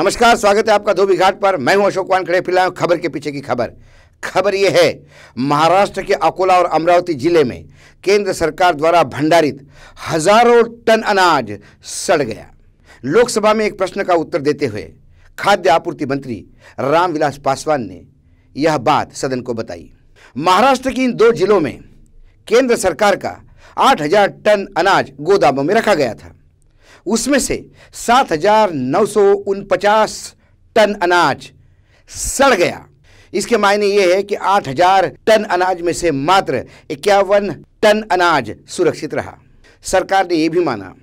नमस्कार स्वागत है आपका धोबी घाट पर मैं हूं अशोक वानखड़े खड़े फिलहाल खबर के पीछे की खबर खबर यह है महाराष्ट्र के अकोला और अमरावती जिले में केंद्र सरकार द्वारा भंडारित हजारों टन अनाज सड़ गया लोकसभा में एक प्रश्न का उत्तर देते हुए खाद्य आपूर्ति मंत्री रामविलास पासवान ने यह बात सदन को बताई महाराष्ट्र की इन दो जिलों में केंद्र सरकार का आठ टन अनाज गोदामों में रखा गया था उसमें से सात हजार नौ सौ उनपचास टन अनाज सड़ गया इसके मायने ये है कि आठ हजार टन अनाज में से मात्र इक्यावन टन अनाज सुरक्षित रहा सरकार ने यह भी माना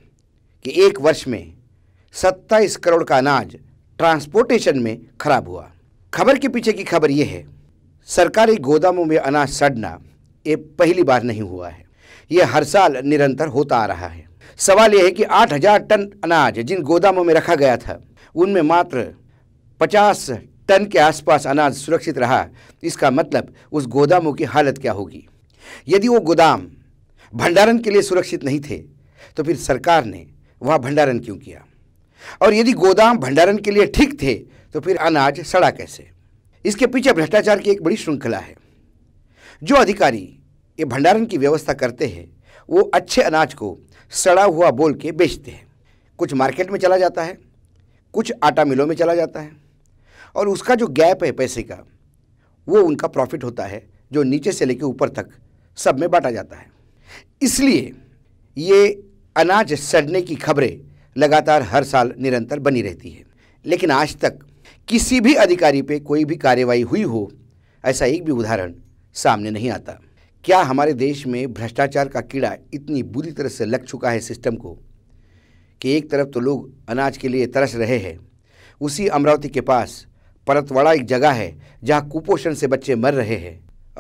कि एक वर्ष में सत्ताईस करोड़ का अनाज ट्रांसपोर्टेशन में खराब हुआ खबर के पीछे की खबर यह है सरकारी गोदामों में अनाज सड़ना ये पहली बार नहीं हुआ है यह हर साल निरंतर होता आ रहा है सवाल यह है कि 8000 टन अनाज जिन गोदामों में रखा गया था उनमें मात्र 50 टन के आसपास अनाज सुरक्षित रहा इसका मतलब उस गोदामों की हालत क्या होगी यदि वो गोदाम भंडारण के लिए सुरक्षित नहीं थे तो फिर सरकार ने वहाँ भंडारण क्यों किया और यदि गोदाम भंडारण के लिए ठीक थे तो फिर अनाज सड़ा कैसे इसके पीछे भ्रष्टाचार की एक बड़ी श्रृंखला है जो अधिकारी ये भंडारण की व्यवस्था करते हैं वो अच्छे अनाज को सड़ा हुआ बोल के बेचते हैं कुछ मार्केट में चला जाता है कुछ आटा मिलों में चला जाता है और उसका जो गैप है पैसे का वो उनका प्रॉफिट होता है जो नीचे से लेकर ऊपर तक सब में बांटा जाता है इसलिए ये अनाज सड़ने की खबरें लगातार हर साल निरंतर बनी रहती है लेकिन आज तक किसी भी अधिकारी पे कोई भी कार्रवाई हुई हो ऐसा एक भी उदाहरण सामने नहीं आता क्या हमारे देश में भ्रष्टाचार का कीड़ा इतनी बुरी तरह से लग चुका है सिस्टम को कि एक तरफ तो लोग अनाज के लिए तरस रहे हैं उसी अमरावती के पास परतवाड़ा एक जगह है जहाँ कुपोषण से बच्चे मर रहे हैं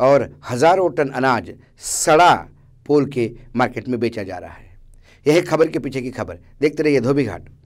और हजारों टन अनाज सड़ा पोल के मार्केट में बेचा जा रहा है यह खबर के पीछे की खबर देखते रहिए धोबी घाट